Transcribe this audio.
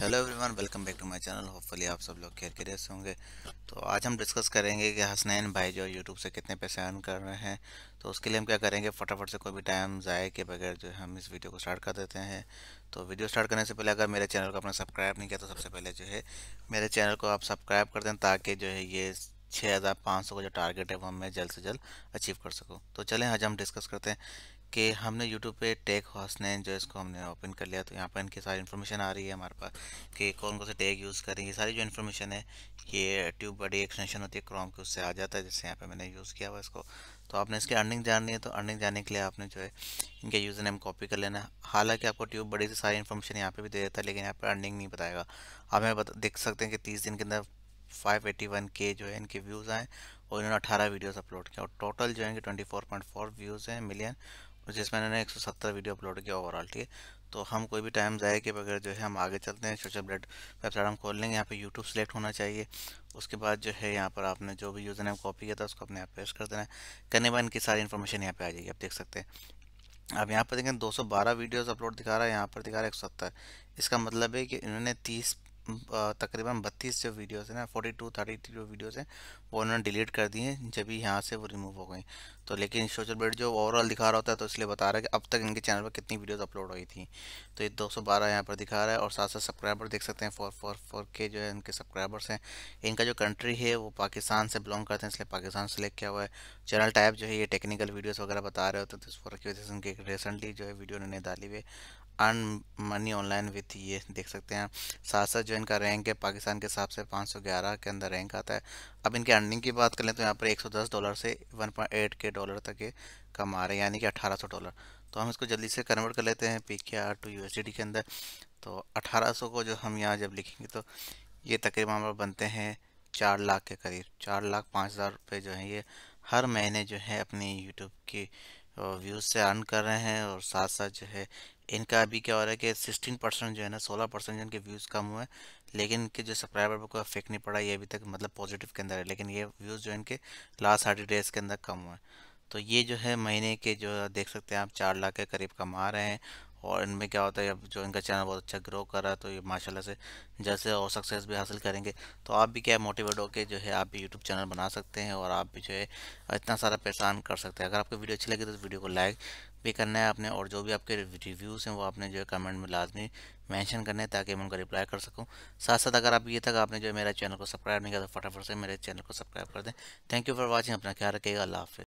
hello everyone welcome back to my channel hopefully आप सब लोग खैर के रेस होंगे तो आज हम डिस्कस करेंगे कि हसनैन भाई जो यूट्यूब से कितने पैसे अर्न कर रहे हैं तो उसके लिए हम क्या करेंगे फटाफट से कोई भी टाइम ज़ाय के बगैर जो हम इस वीडियो को स्टार्ट कर देते हैं तो वीडियो स्टार्ट करने से पहले अगर मेरे चैनल को अपना सब्सक्राइब नहीं किया तो सबसे पहले जो है मेरे चैनल को आप सब्सक्राइब कर दें ताकि जो है ये छः हज़ार पाँच सौ का जो टारगेट है वो मैं जल्द से जल्द अचीव कर सकूँ तो चलें आज हम डिस्कस करते हैं कि हमने यूट्यूब पे टेक हॉस ने जो इसको हमने ओपन कर लिया तो यहाँ पर इनकी सारी इन्फॉर्मेशन आ रही है हमारे पास कि कौन कौन से टैग यूज़ करें ये सारी जो इन्फॉर्मेशन है ये ट्यूब बड़ी एक्सटेंशन होती है क्रोम के उससे आ जाता है जैसे यहाँ पे मैंने यूज़ किया हुआ इसको तो आपने इसकी अर्निंग जाननी है तो अर्निंग जानने के लिए आपने जो है इनके यूज़र नेम कॉपी कर लेना हालांकि आपको ट्यूब बड़ी से सारी इन्फॉर्मेशन यहाँ पर भी दे देता है लेकिन यहाँ पर अर्निंग नहीं बताएगा आप यहाँ बता देख सकते हैं कि तीस दिन के अंदर के जो है इनके व्यूज़ आए और इन्होंने 18 वीडियोस अपलोड किया और टोटल जो है twenty four point four views हैं मिलियन जिसमें इन्होंने 170 वीडियो अपलोड किया ओवरऑल ठीक है तो हम कोई भी टाइम जाए के बगैर जो है हम आगे चलते हैं सोशल ब्रेड वेबसाइट हम खोल लेंगे यहाँ पे यूट्यूब सेलेक्ट होना चाहिए उसके बाद जो है यहाँ पर आपने जो भी यूज़र नेम कॉपी किया था उसको अपने आप पेस्ट कर देना है करने बाद इनकी सारी इन्फॉर्मेशन यहाँ पर आ जाएगी आप देख सकते हैं अब यहाँ पर देखें 212 वीडियोस अपलोड दिखा रहा है यहाँ पर दिखा रहा है एक इसका मतलब है कि इन्होंने तीस तकरीबन बत्तीस जो वीडियोस हैं ना फोर्टी टू थर्टी थ्री जो वीडियोज़ हैं वो उन्होंने डिलीट कर दी हैं जब भी यहाँ से वो रिमूव हो गई तो लेकिन सोशल मीडिया जो ओवरऑल दिखा रहा होता है तो इसलिए बता रहा है कि अब तक इनके चैनल पर कितनी वीडियोस अपलोड हुई थी तो ये 212 यहाँ पर दिखा रहा है और साथ साथ सब्सक्राइबर देख सकते हैं फोर फोर फोर के जो है इनके सब्सक्राइबर्स हैं इनका जो कंट्री है वो पाकिस्तान से बिलोंग करते हैं इसलिए पाकिस्तान सेलेक्ट किया हुआ है चैनल टाइप जो है ये टेक्निकल वीडियोज़ वगैरह बता रहे होते हैं तो इस फर्क की वजह से उनकी रिसेंटली जो है वीडियो उन्होंने डाली हुई अर्न मनी ऑनलाइन विथ ये देख सकते हैं साथ साथ जो इनका रैंक है पाकिस्तान के हिसाब से 511 के अंदर रैंक आता है अब इनकी अर्निंग की बात करें तो यहाँ पर 110 डॉलर से 1.8 के डॉलर तक ये कमा रहे हैं यानी कि 1800 डॉलर तो हम इसको जल्दी से कन्वर्ट कर लेते हैं पी के आर टू यू के अंदर तो अठारह को जो हम यहाँ जब लिखेंगे तो ये तकरीबन हमारे बनते हैं चार लाख के करीब चार लाख पाँच हज़ार रुपये जो है ये हर महीने जो है अपनी यूट्यूब की और व्यूज़ से अर्न कर रहे हैं और साथ साथ जो है इनका अभी क्या हो रहा है कि सिक्सटीन परसेंट जो है ना सोलह परसेंट जिनके व्यूज़ कम हुए लेकिन इनके जो सब्सक्राइबर पर कोई इफेक्ट नहीं पड़ा ये अभी तक मतलब पॉजिटिव के अंदर है लेकिन ये व्यूज़ जो इनके लास्ट थर्टी डेज़ के अंदर कम हुए तो ये जो है महीने के जो देख सकते हैं आप चार लाख के करीब कमा रहे हैं और इनमें क्या होता है अब जो इनका चैनल बहुत अच्छा ग्रो कर रहा है तो ये माशाल्लाह से जैसे और सक्सेस भी हासिल करेंगे तो आप भी क्या मोटिवेट होकर जो है आप भी यूट्यूब चैनल बना सकते हैं और आप भी जो है इतना सारा पैसा कर सकते हैं अगर आपको वीडियो अच्छी लगी तो वीडियो को लाइक भी करना है आपने और जो भी आपके रिव्यूज़ हैं वो आपने जो है कमेंट में लाजमी मेंशन करने ताकि मैं उनका रिप्लाई कर सकूं साथ साथ अगर आप ये तक आपने जो है मेरा चैनल को सब्सक्राइब नहीं किया तो फटाफट से मेरे चैनल को सब्सक्राइब कर दें थैंक यू फॉर वॉचिंग अपना ख्याल रखिएगा अल्लाह हाफि